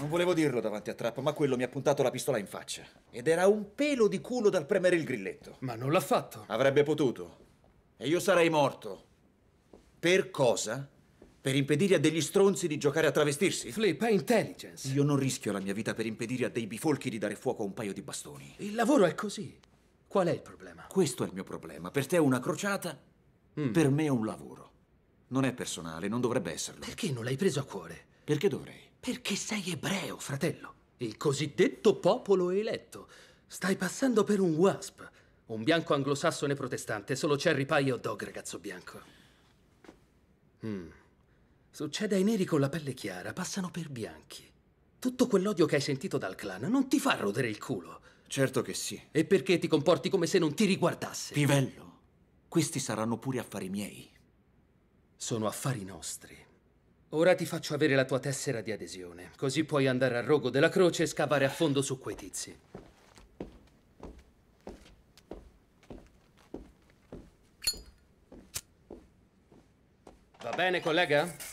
Non volevo dirlo davanti a Trapp, ma quello mi ha puntato la pistola in faccia. Ed era un pelo di culo dal premere il grilletto. Ma non l'ha fatto. Avrebbe potuto. E io sarei morto. Per cosa? Per impedire a degli stronzi di giocare a travestirsi? Flip, è intelligence. Io non rischio la mia vita per impedire a dei bifolchi di dare fuoco a un paio di bastoni. Il lavoro è così. Qual è il problema? Questo è il mio problema. Per te è una crociata, mm. per me è un lavoro. Non è personale, non dovrebbe esserlo. Perché non l'hai preso a cuore? Perché dovrei? Perché sei ebreo, fratello. Il cosiddetto popolo eletto. Stai passando per un WASP. Un bianco anglosassone protestante. Solo cherry pie e dog, ragazzo bianco. Mm. Succede ai neri con la pelle chiara. Passano per bianchi. Tutto quell'odio che hai sentito dal clan non ti fa rodere il culo. Certo che sì. E perché ti comporti come se non ti riguardasse? Pivello, questi saranno pure affari miei. Sono affari nostri. Ora ti faccio avere la tua tessera di adesione, così puoi andare al rogo della croce e scavare a fondo su quei tizi. Va bene, collega?